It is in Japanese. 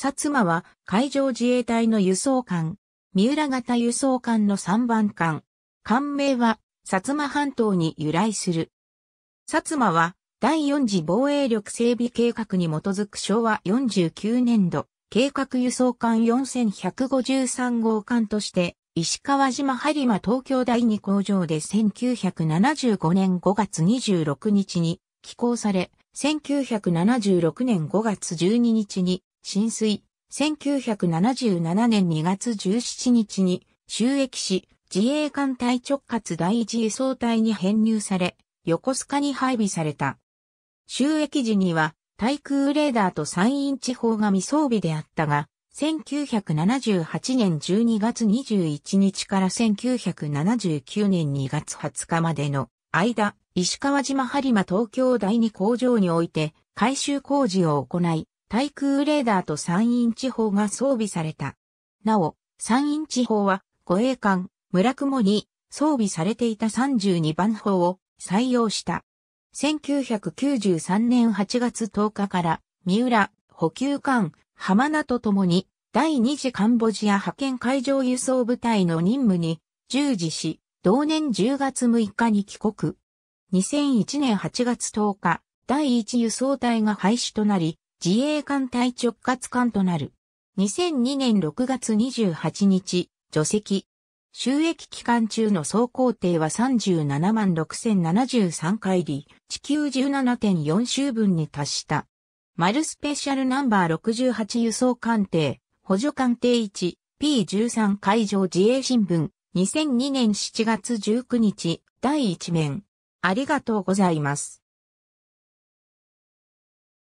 薩摩は海上自衛隊の輸送艦、三浦型輸送艦の3番艦。艦名は薩摩半島に由来する。薩摩は第4次防衛力整備計画に基づく昭和49年度、計画輸送艦4153号艦として、石川島播磨東京第2工場で1975年5月26日に寄港され、1976年5月12日に浸水、1977年2月17日に収益し、自衛艦隊直轄第一輸送隊に編入され、横須賀に配備された。収益時には、対空レーダーと山陰地方が未装備であったが、1978年12月21日から1979年2月20日までの間、石川島播磨東京第二工場において改修工事を行い、対空レーダーと山陰地方が装備された。なお、山陰地方は護衛艦、村雲に装備されていた32番砲を採用した。1993年8月10日から三浦補給艦浜名と共に第二次カンボジア派遣海上輸送部隊の任務に従事し、同年10月6日に帰国。2001年8月10日、第1輸送隊が廃止となり、自衛艦隊直轄艦となる。2002年6月28日、除籍。収益期間中の総工程は37万6073回り、地球17.4周分に達した。マルスペシャルナンバー68輸送艦艇、補助艦艇 1P13 海上自衛新聞、2002年7月19日、第1面。ありがとうございます。